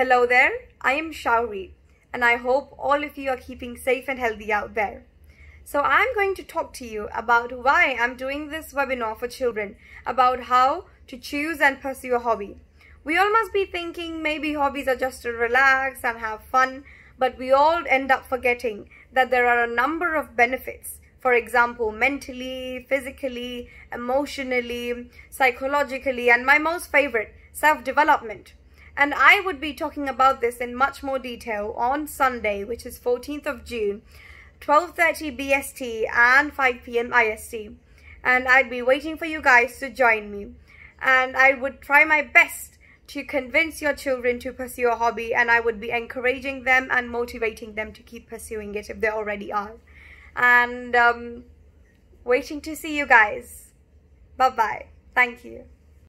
Hello there, I am Shauri and I hope all of you are keeping safe and healthy out there. So I'm going to talk to you about why I'm doing this webinar for children about how to choose and pursue a hobby. We all must be thinking maybe hobbies are just to relax and have fun, but we all end up forgetting that there are a number of benefits. For example, mentally, physically, emotionally, psychologically, and my most favorite, self-development. And I would be talking about this in much more detail on Sunday, which is 14th of June, 12.30 BST and 5pm IST. And I'd be waiting for you guys to join me. And I would try my best to convince your children to pursue a hobby and I would be encouraging them and motivating them to keep pursuing it if they already are. And um, waiting to see you guys. Bye-bye. Thank you.